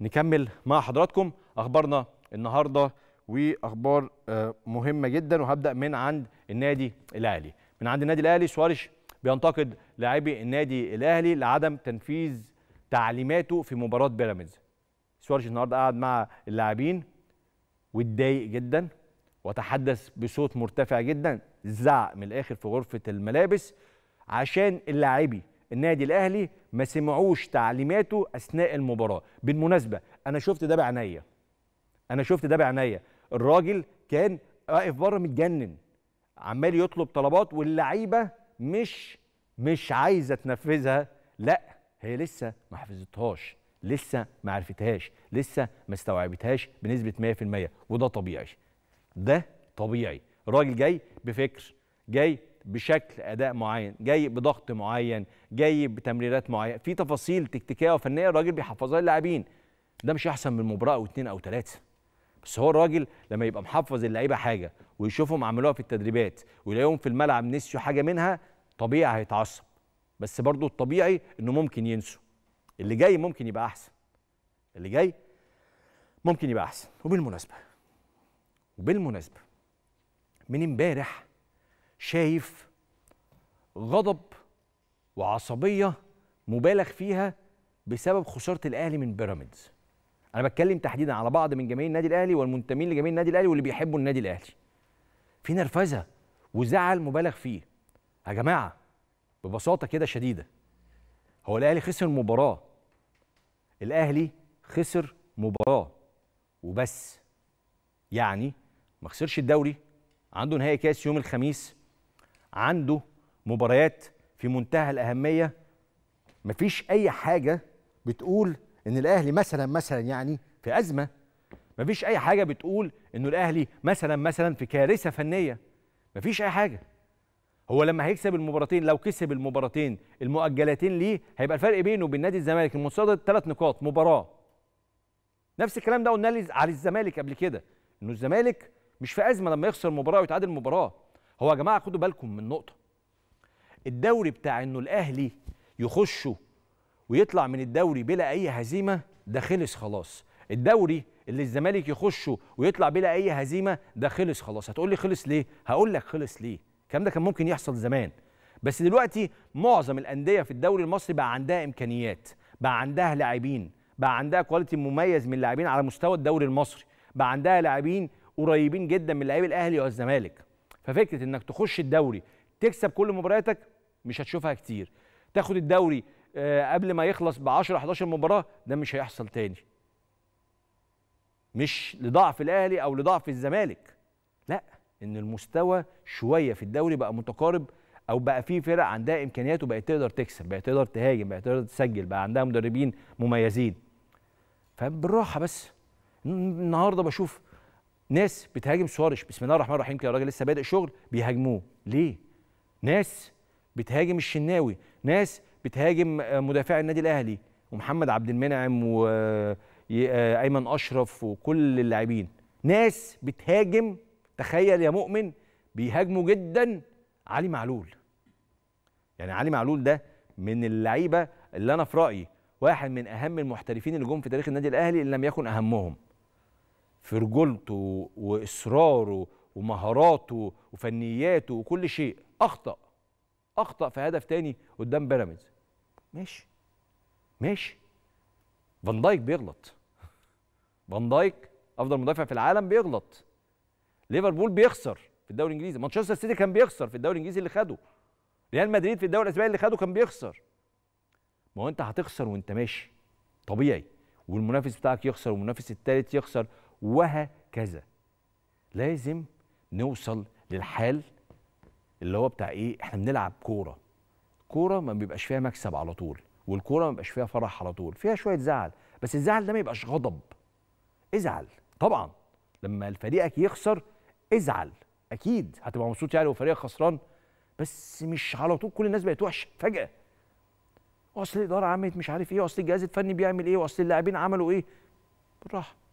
نكمل مع حضراتكم اخبارنا النهارده واخبار آه، مهمه جدا وهبدا من عند النادي الاهلي من عند النادي الاهلي سواريش بينتقد لاعبي النادي الاهلي لعدم تنفيذ تعليماته في مباراه بيراميدز سواريش النهارده قعد مع اللاعبين واتضايق جدا وتحدث بصوت مرتفع جدا زعق من الاخر في غرفه الملابس عشان اللاعبي النادي الاهلي ما سمعوش تعليماته اثناء المباراه بالمناسبه انا شفت ده بعناية انا شفت ده بعناية الراجل كان واقف بره متجنن عمال يطلب طلبات واللعيبه مش مش عايزه تنفذها لا هي لسه ما حفظتهاش لسه ما عرفتهاش لسه ما استوعبتهاش بنسبه 100% وده طبيعي ده طبيعي راجل جاي بفكر جاي بشكل اداء معين جاي بضغط معين جاي بتمريرات معينه في تفاصيل تكتيكيه وفنيه الراجل بيحفظها للاعبين ده مش احسن من مباراه او اتنين او ثلاثه بس هو الراجل لما يبقى محفظ اللعيبه حاجه ويشوفهم عملوها في التدريبات ويلاقيهم في الملعب نسيوا حاجه منها طبيعي هيتعصب بس برضه الطبيعي انه ممكن ينسوا اللي جاي ممكن يبقى احسن اللي جاي ممكن يبقى احسن وبالمناسبه وبالمناسبه من امبارح شايف غضب وعصبيه مبالغ فيها بسبب خساره الاهلي من بيراميدز انا بتكلم تحديدا على بعض من جماهير النادي الاهلي والمنتمين لجماهير النادي الاهلي واللي بيحبوا النادي الاهلي في نرفزه وزعل مبالغ فيه يا جماعه ببساطه كده شديده هو الاهلي خسر مباراه الاهلي خسر مباراه وبس يعني ما خسرش الدوري عنده نهائي كاس يوم الخميس عنده مباريات في منتهى الاهميه مفيش اي حاجه بتقول ان الاهلي مثلا مثلا يعني في ازمه مفيش اي حاجه بتقول انه الاهلي مثلا مثلا في كارثه فنيه مفيش اي حاجه هو لما هيكسب المباراتين لو كسب المباراتين المؤجلتين ليه هيبقى الفرق بينه وبين نادي الزمالك المتصدر ثلاث نقاط مباراه نفس الكلام ده قلنا على الزمالك قبل كده انه الزمالك مش في ازمه لما يخسر مباراه ويتعادل مباراه هو يا جماعه خدوا بالكم من نقطه الدوري بتاع انه الاهلي يخشوا ويطلع من الدوري بلا اي هزيمه ده خلص خلاص الدوري اللي الزمالك يخشه ويطلع بلا اي هزيمه ده خلص خلاص هتقول لي خلص ليه هقول لك خلص ليه الكلام ده كان ممكن يحصل زمان بس دلوقتي معظم الانديه في الدوري المصري بقى عندها امكانيات بقى عندها لاعبين بقى عندها كواليتي مميز من اللاعبين على مستوى الدوري المصري بقى عندها لاعبين قريبين جدا من لعيب الاهلي والزمالك ففكره انك تخش الدوري تكسب كل مبارياتك مش هتشوفها كتير تاخد الدوري آه، قبل ما يخلص ب 10 11 مباراه ده مش هيحصل تاني مش لضعف الاهلي او لضعف الزمالك لا ان المستوى شويه في الدوري بقى متقارب او بقى في فرق عندها امكانيات وبقت تقدر تكسب بقت تقدر تهاجم بقت تقدر تسجل بقى عندها مدربين مميزين فبالراحه بس النهارده بشوف ناس بتهاجم سوارش بسم الله الرحمن الرحيم كده الراجل لسه بادئ شغل بيهاجموه ليه ناس بتهاجم الشناوي ناس بتهاجم مدافع النادي الاهلي ومحمد عبد المنعم وايمن آه، اشرف وكل اللاعبين ناس بتهاجم تخيل يا مؤمن بيهاجموا جدا علي معلول يعني علي معلول ده من اللعيبه اللي انا في رايي واحد من اهم المحترفين اللي جم في تاريخ النادي الاهلي اللي لم يكن اهمهم في رجولته واصراره ومهاراته وفنياته وكل شيء اخطا اخطا في هدف تاني قدام بيراميدز ماشي ماشي فان دايك بيغلط فان دايك افضل مدافع في العالم بيغلط ليفربول بيخسر في الدوري الانجليزي مانشستر سيتي كان بيخسر في الدوري الانجليزي اللي خده ريال مدريد في الدوري الاسباني اللي خده كان بيخسر ما هو انت هتخسر وانت ماشي طبيعي والمنافس بتاعك يخسر والمنافس الثالث يخسر وهكذا لازم نوصل للحال اللي هو بتاع ايه احنا بنلعب كوره كوره ما بيبقاش فيها مكسب على طول والكوره ما بيبقاش فيها فرح على طول فيها شويه زعل بس الزعل ده ما يبقاش غضب ازعل طبعا لما فريقك يخسر ازعل اكيد هتبقى مبسوط يعني وفريقك خسران بس مش على طول كل الناس بقت وحشه فجاه اصل الاداره عملت مش عارف ايه اصل الجهاز الفني بيعمل ايه واصل اللاعبين عملوا ايه بالراحه